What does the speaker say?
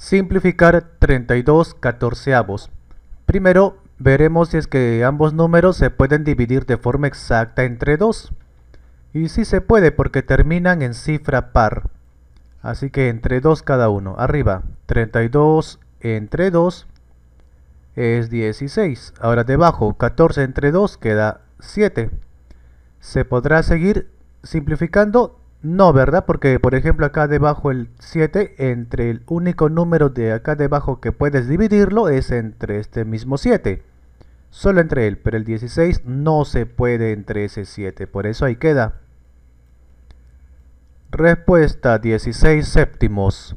Simplificar 32 catorceavos. Primero veremos si es que ambos números se pueden dividir de forma exacta entre 2. Y sí se puede porque terminan en cifra par. Así que entre 2 cada uno. Arriba, 32 entre 2 es 16. Ahora debajo, 14 entre 2 queda 7. Se podrá seguir simplificando no, ¿verdad? Porque, por ejemplo, acá debajo el 7, entre el único número de acá debajo que puedes dividirlo es entre este mismo 7. Solo entre él, pero el 16 no se puede entre ese 7, por eso ahí queda. Respuesta 16 séptimos.